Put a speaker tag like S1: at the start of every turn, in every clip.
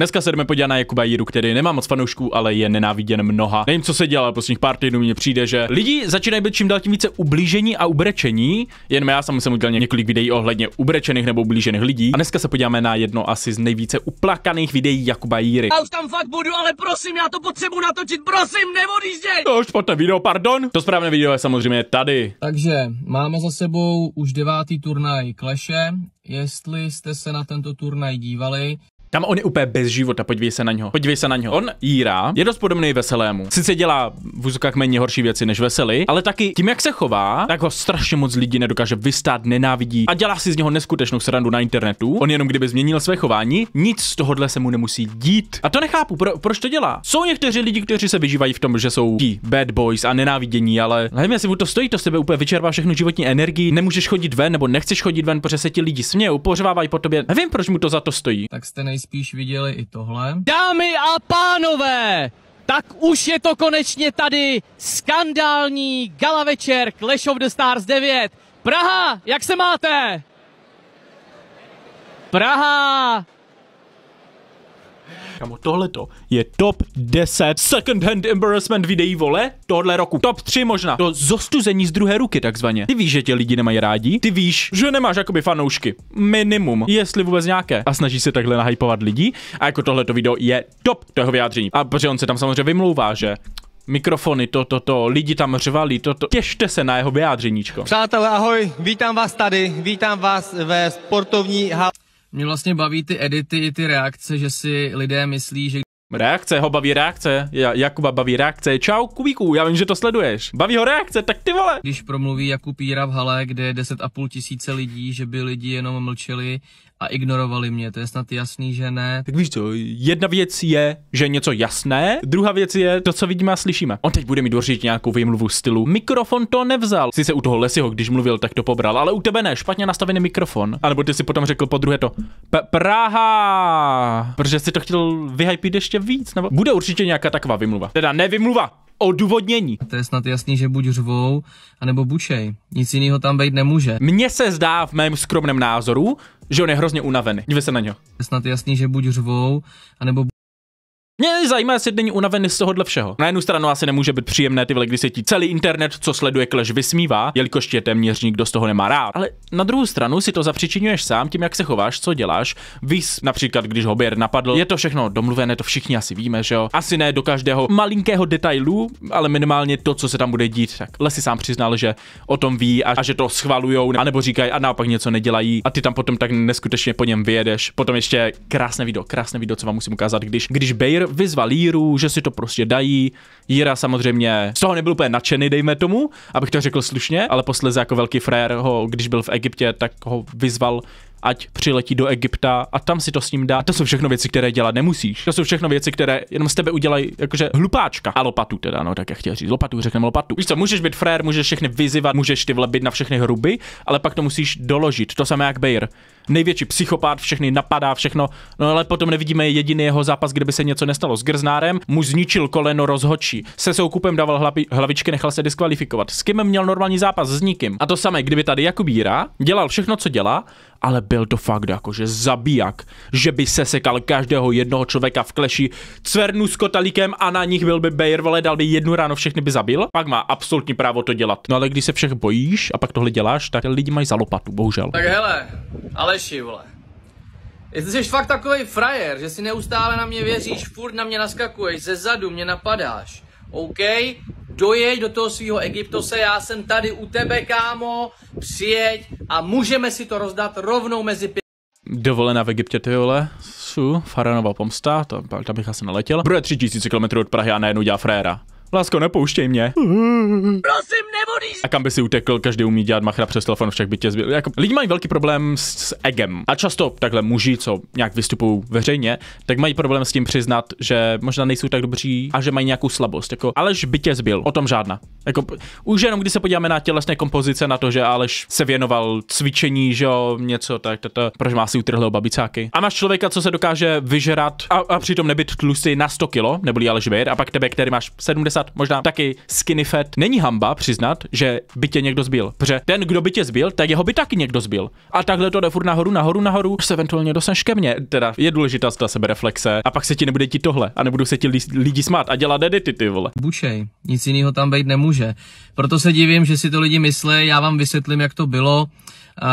S1: Dneska se jdeme podívat na Jakuba Jiru, který nemá moc fanoušků, ale je nenáviděn mnoha. Nevím, co se dělá, ale posledních pár týdnů mně přijde, že lidi začínají být čím dál tím více ublížení a ubrečení. Jen já sám jsem udělal několik videí ohledně ubrečených nebo ublížených lidí. A dneska se podíváme na jedno asi z nejvíce uplakaných videí Jakuba Jiry. Já
S2: už tam fakt budu, ale prosím, já to potřebuji natočit, prosím, neodjíždej! To
S1: už špatné video, pardon. To správné video je samozřejmě tady.
S2: Takže máme za sebou už devátý turnaj Kleše. Jestli jste se na tento turnaj dívali,
S1: tam on je úplně bez života, podívej se na něho. Podívej se na něho. On jírá, je dost podobný veselému. Sice dělá v úzkách méně horší věci než veselý, ale taky tím, jak se chová, tak ho strašně moc lidí nedokáže vystát, nenávidí a dělá si z něho neskutečnou srandu na internetu. On jenom kdyby změnil své chování, nic z tohohle se mu nemusí dít. A to nechápu, pro, proč to dělá. Jsou někteří lidi, kteří se vyžívají v tom, že jsou ti bad boys a nenávidění, ale nevím, jestli mu to stojí, to sebe úplně vyčerpá všechnu životní energii, nemůžeš chodit ven nebo nechceš chodit ven, protože se ti lidi smějou, pořvávají po tobě. Nevím, proč mu to za to stojí. Tak
S2: jste nej nejspíš viděli i tohle. Dámy a pánové, tak už je to konečně tady skandální gala večer Clash of the Stars 9. Praha, jak se máte?
S1: Praha, kamo, tohleto je top 10 second hand embarrassment videí, vole, tohle roku. Top 3 možná. To zostuzení z druhé ruky, takzvaně. Ty víš, že tě lidi nemají rádi, ty víš, že nemáš jakoby fanoušky. Minimum, jestli vůbec nějaké. A snaží se takhle nahypovat lidi. A jako tohleto video je top toho vyjádření. A protože on se tam samozřejmě vymlouvá, že mikrofony, to, to, to, lidi tam řvali, to, to. Těšte se na jeho vyjádřeníčko. Přátelé, ahoj, vítám vás tady,
S2: vítám vás ve sportovní hale. Mě vlastně baví ty edity i ty reakce, že si
S1: lidé myslí, že Reakce, ho baví reakce. Ja, Jakuba baví reakce. Čau, Kubíku, já vím, že to sleduješ.
S2: Baví ho reakce, tak ty vole. Když promluví Jakub Jíra v hale, kde je 10,5 tisíce lidí, že by lidi jenom mlčeli a ignorovali mě, to je snad jasný, že ne.
S1: Tak víš co, jedna věc je, že něco jasné, druhá věc je to, co vidíme a slyšíme. On teď bude mít dořít nějakou výmluvu stylu. Mikrofon to nevzal. Jsi se u toho Lesiho, když mluvil, tak to pobral, ale u tebe ne, špatně nastavený mikrofon. A nebo ty si potom řekl po druhé to P- Praha, protože si to chtěl vyhypit ještě víc, nebo bude určitě nějaká taková vymluva. Teda nevymluva, odůvodnění.
S2: To je snad jasný, že buď řvou, anebo bučej. Nic jiného tam být nemůže.
S1: Mně se zdá v mém skromném názoru, že on je hrozně unavený. Dívej se na něho. To
S2: je snad jasný, že buď řvou, anebo
S1: mě zajímá, jestli není unavený z tohohle všeho. Na jednu stranu asi nemůže být příjemné ty když se ti celý internet, co sleduje Clash, vysmívá, jelikož tě téměř nikdo z toho nemá rád. Ale na druhou stranu si to zapřičinuješ sám tím, jak se chováš, co děláš. Vys, například, když Hoběr napadl, je to všechno domluvené, to všichni asi víme, že jo. Asi ne do každého malinkého detailu, ale minimálně to, co se tam bude dít, tak Lesy sám přiznal, že o tom ví a, a že to schvalujou, anebo říkají a naopak něco nedělají a ty tam potom tak neskutečně po něm vyjedeš. Potom ještě krásné video, krásné video, co vám musím ukázat, když, když Bayer vyzval Jíru, že si to prostě dají. Jíra samozřejmě z toho nebyl úplně nadšený, dejme tomu, abych to řekl slušně, ale posledně jako velký frér ho, když byl v Egyptě, tak ho vyzval, ať přiletí do Egypta a tam si to s ním dá. A to jsou všechno věci, které dělat nemusíš. To jsou všechno věci, které jenom z tebe udělají jakože hlupáčka. A lopatu teda, no tak jak chtěl říct, lopatu, řekneme lopatu. Víš co, můžeš být frér, můžeš všechny vyzývat, můžeš ty vlebit na všechny hruby, ale pak to musíš doložit. To samé jak Bayer největší psychopát, všechny napadá, všechno, no ale potom nevidíme jediný jeho zápas, kde by se něco nestalo. S Grznárem mu zničil koleno rozhočí, se soukupem dával hlavi, hlavičky, nechal se diskvalifikovat. S kým měl normální zápas? S nikým. A to samé, kdyby tady Jakubíra dělal všechno, co dělá, ale byl to fakt že zabíjak, že by se sekal každého jednoho člověka v kleši, cvernu s kotalíkem a na nich byl by Bayer, vole, dal by jednu ráno, všechny by zabil, pak má absolutní právo to dělat. No ale když se všech bojíš a pak tohle děláš, tak lidi mají za lopatu, bohužel. Tak
S2: hele, ale Aleši, vole. Jestli jsi fakt takový frajer, že si neustále na mě věříš, furt na mě naskakuješ, ze zadu mě napadáš. OK, dojeď do toho svého Egyptose, já jsem tady u tebe, kámo, přijeď a můžeme si to rozdat rovnou mezi pět.
S1: Dovolená v Egyptě, ty vole, su, Faranova pomsta, to, tam bych asi naletěl. Bude 3000 km od Prahy a najednou dělá fréra. Lásko, nepouštěj mě. Prosím, nevodíš. A kam by si utekl, každý umí dělat machra přes telefon, však by tě zbyl. Jako, lidi mají velký problém s, s egem. A často takhle muži, co nějak vystupují veřejně, tak mají problém s tím přiznat, že možná nejsou tak dobří a že mají nějakou slabost. Jako, alež by tě zbyl, o tom žádná. Jako, už jenom když se podíváme na tělesné kompozice, na to, že Aleš se věnoval cvičení, že jo, něco, tak to proč má si utrhl babicáky. A máš člověka, co se dokáže vyžerat a, a přitom nebyt tlustý na 100 kilo, nebo Aleš byt, a pak tebe, který máš 70 napsat. Možná taky skinny fat. Není hamba přiznat, že by tě někdo zbil. Protože ten, kdo by tě zbil, tak jeho by taky někdo zbil. A takhle to jde furt nahoru, nahoru, nahoru, se eventuálně dostaneš ke mně. Teda je důležitá ta sebereflexe a pak se ti nebude ti tohle a nebudou se ti lidi smát a dělat edity ty vole. Bučej, nic jiného tam být
S2: nemůže. Proto se divím, že si to lidi myslí, já vám vysvětlím, jak to bylo. Uh,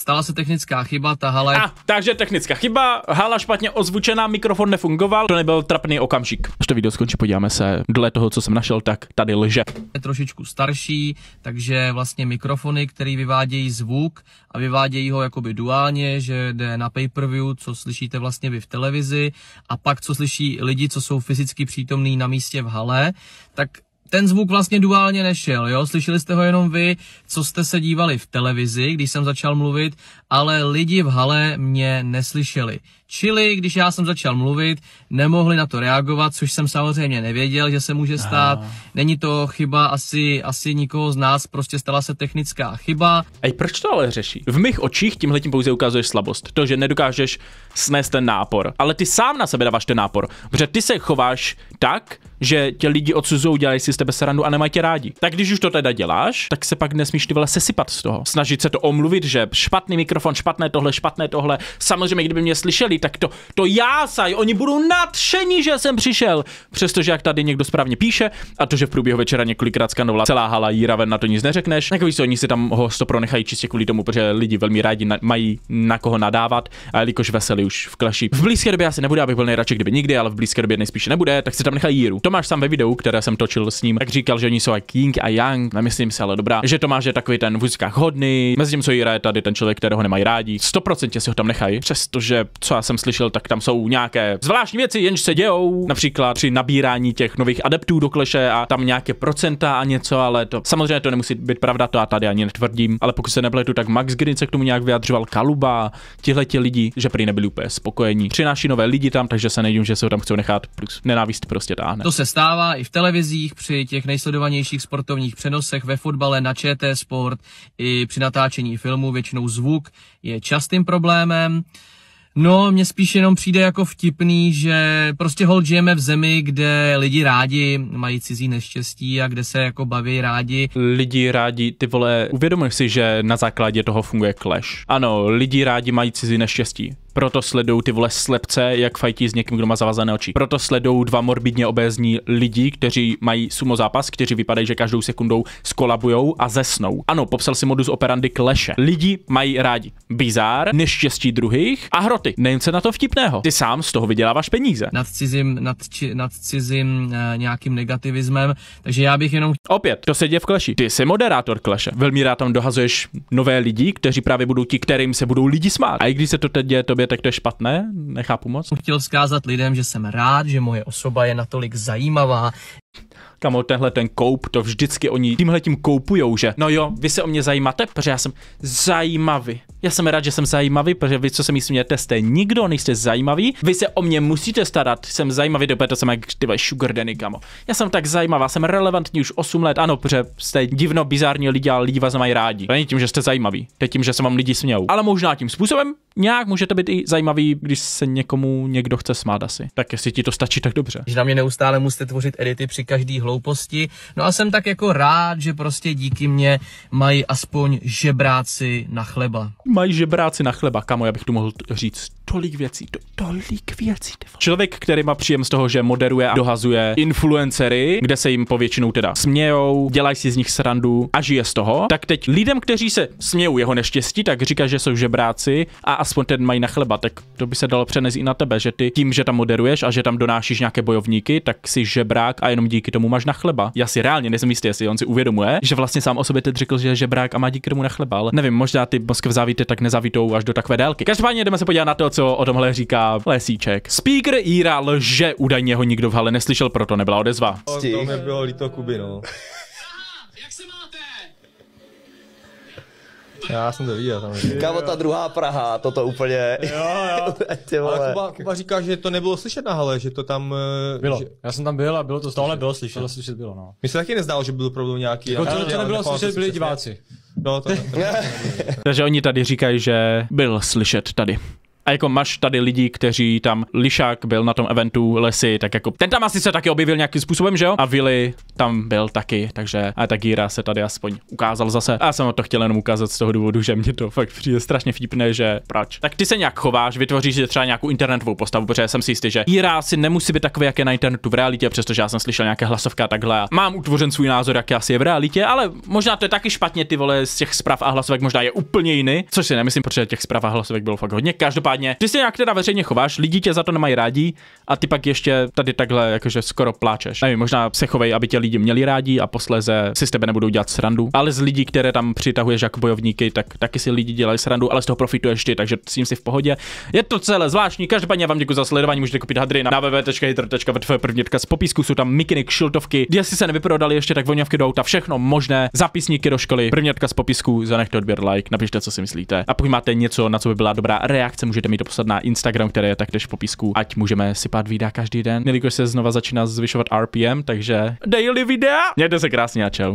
S1: stala se technická chyba, ta hala... Je... A, takže technická chyba, hala špatně ozvučená, mikrofon nefungoval, to nebyl trapný okamžik. Až to video skončí, podíváme se, dle toho, co jsem našel, tak tady lže.
S2: Je trošičku starší, takže vlastně mikrofony, které vyvádějí zvuk a vyvádějí ho jakoby duálně, že jde na pay-per-view, co slyšíte vlastně vy v televizi a pak, co slyší lidi, co jsou fyzicky přítomní na místě v hale, tak ten zvuk vlastně duálně nešel, jo? Slyšeli jste ho jenom vy, co jste se dívali v televizi, když jsem začal mluvit, ale lidi v hale mě neslyšeli. Čili, když já jsem začal mluvit, nemohli na to reagovat, což jsem samozřejmě nevěděl, že se může stát. Aha. Není to chyba asi, asi nikoho z nás, prostě stala se technická chyba.
S1: A proč to ale řeší? V mých očích tímhle tím pouze ukazuješ slabost. To, že nedokážeš snést ten nápor. Ale ty sám na sebe dáváš ten nápor. Protože ty se chováš tak, že tě lidi odsuzují, dělají si z tebe srandu a nemají tě rádi. Tak když už to teda děláš, tak se pak nesmíš ty vole sesypat z toho. Snažit se to omluvit, že špatný mikrofon, špatné tohle, špatné tohle. Samozřejmě, kdyby mě slyšeli, tak to, to saj, oni budou nadšení, že jsem přišel. Přestože, jak tady někdo správně píše, a to, že v průběhu večera několikrát skanovala celá hala Jiraven, na to nic neřekneš. Jako víš, oni si tam ho stopro nechají čistě kvůli tomu, protože lidi velmi rádi na, mají na koho nadávat, a jelikož veselý už v klaši. V blízké době asi nebude, abych byl nejradši kdyby nikdy, ale v blízké době nejspíše nebude, tak si tam nechají Jiru. Tomáš sám ve videu, které jsem točil s ním, tak říkal, že oni jsou jak King a Yang, nemyslím si, ale dobrá, že Tomáš je takový ten v hodný, mezi tím, co Jira je tady ten člověk, kterého nemají rádi. 100% si ho tam nechají, přestože co já jsem slyšel, tak tam jsou nějaké zvláštní věci, jenž se dějou, například při nabírání těch nových adeptů do kleše a tam nějaké procenta a něco, ale to samozřejmě to nemusí být pravda, to já tady ani netvrdím, ale pokud se nepletu, tak Max Green se k tomu nějak vyjadřoval Kaluba, tihle ti lidi, že prý nebyli úplně spokojení. Přináší nové lidi tam, takže se nejdím, že se ho tam chcou nechat, plus nenávist prostě táhne. To se
S2: stává i v televizích, při těch nejsledovanějších sportovních přenosech ve fotbale na ČT Sport i při natáčení filmu většinou zvuk je častým problémem. No, mně spíš jenom přijde jako vtipný, že prostě hol žijeme v zemi, kde lidi rádi mají cizí neštěstí a kde
S1: se jako baví rádi. Lidi rádi, ty vole, uvědomuj si, že na základě toho funguje clash. Ano, lidi rádi mají cizí neštěstí. Proto sledují ty vole slepce, jak fajtí s někým, kdo má zavazané oči. Proto sledují dva morbidně obézní lidi, kteří mají sumo zápas, kteří vypadají, že každou sekundou skolabujou a zesnou. Ano, popsal si modus operandi kleše. Lidi mají rádi bizár, neštěstí druhých a hroty. Nejen se na to vtipného. Ty sám z toho vyděláváš peníze.
S2: Nad cizím, nad, či, nad cizím e, nějakým negativismem, takže já bych
S1: jenom... Opět, to se děje v kleši. Ty jsi moderátor kleše. Velmi rád tam dohazuješ nové lidi, kteří právě budou ti, kterým se budou lidi smát. A i když se to teď děje, to tobě, tak to je špatné? Nechápu moc. Chtěl zkázat lidem, že jsem rád, že moje osoba je natolik zajímavá. Kamo, tenhle ten koup, to vždycky oni tímhle tím koupujou, že? No jo, vy se o mě zajímáte, protože já jsem zajímavý. Já jsem rád, že jsem zajímavý, protože vy, co se mi smějete, jste nikdo, nejste zajímavý. Vy se o mě musíte starat, jsem zajímavý, dobře, to jsem jak ty sugar denny, kamo. Já jsem tak zajímavá, jsem relevantní už 8 let, ano, protože jste divno, bizární lidi a lidi vás mají rádi. To není tím, že jste zajímavý, to je tím, že se vám lidi smějou. Ale možná tím způsobem, nějak může to být i zajímavý, když se někomu někdo chce smát asi. Tak jestli ti to stačí, tak dobře. Že
S2: na mě neustále musíte tvořit edity při každý hlouposti. No a jsem tak jako rád, že prostě díky mně mají aspoň žebráci na chleba.
S1: Mají žebráci na chleba, kamo, já bych tu mohl říct tolik věcí, to, tolik věcí. vole. Člověk, který má příjem z toho, že moderuje a dohazuje influencery, kde se jim povětšinou teda smějou, dělají si z nich srandu a žije z toho, tak teď lidem, kteří se smějou jeho neštěstí, tak říká, že jsou žebráci a aspoň ten mají na chleba, tak to by se dalo přenést i na tebe, že ty tím, že tam moderuješ a že tam donášíš nějaké bojovníky, tak si žebrák a jenom díky tomu máš na chleba. Já si reálně nejsem jistý, jestli on si uvědomuje, že vlastně sám o sobě teď řekl, že je žebrák a má díky tomu na chleba, ale nevím, možná ty Moskv závíte tak nezavítou až do takové délky. Každopádně jdeme se podívat na to, co co o tomhle říká Lesíček. Speaker Jíra lže, údajně ho nikdo v hale neslyšel, proto nebyla odezva. To mi bylo líto Kuby, no.
S2: Jak se máte? Já jsem to viděl tam. Kámo, ta druhá Praha, toto úplně. Jo, jo. Ale Kuba, Kuba, říká, že to nebylo slyšet na hale, že to tam... Eh, bylo. Že... Já jsem tam byl a bylo to stále bylo slyšet. Bylo slyšet bylo, no. Mně se taky nezdálo, že byl problém nějaký... Jako to, to nebylo slyšet, byli diváci.
S1: No, to, to, to, to, to, to, to, to, Takže oni tady říkají, že byl slyšet tady. A jako máš tady lidi, kteří tam, Lišák byl na tom eventu, Lesy, tak jako ten tam asi se taky objevil nějakým způsobem, že jo? A Vili tam byl taky, takže a ta Gira se tady aspoň ukázal zase. A já jsem to chtěl jenom ukázat z toho důvodu, že mě to fakt přijde strašně vtipné, že proč. Tak ty se nějak chováš, vytvoříš si třeba nějakou internetovou postavu, protože jsem si jistý, že Gira si nemusí být takový, jak je na internetu v realitě, přestože já jsem slyšel nějaké hlasovka takhle. Mám utvořen svůj názor, jak asi je v realitě, ale možná to je taky špatně ty vole z těch zpráv a hlasovek možná je úplně jiný, což si nemyslím, protože těch zpráv a hlasovek bylo fakt hodně. Každopádně Každopádně, ty se nějak teda veřejně chováš, lidi tě za to nemají rádi a ty pak ještě tady takhle jakože skoro pláčeš. Nevím, možná se chovej, aby tě lidi měli rádi a posléze si s tebe nebudou dělat srandu. Ale z lidí, které tam přitahuješ jako bojovníky, tak taky si lidi dělají srandu, ale z toho profituješ ty, takže s tím si v pohodě. Je to celé zvláštní. Každopádně vám děkuji za sledování, můžete koupit hadry na www.hater.vtv první z popisku, jsou tam mikiny, šiltovky, jestli se nevyprodali ještě, tak voněvky do auta, všechno možné, zapisníky do školy, první z popisku, zanechte odběr like, napište, co si myslíte. A pokud máte něco, na co by byla dobrá reakce, můžete mi poslat na Instagram, který je taktéž v popisku, ať můžeme sypat videa každý den, jelikož se znova začíná zvyšovat RPM, takže daily videa. Mějte se krásně a čau.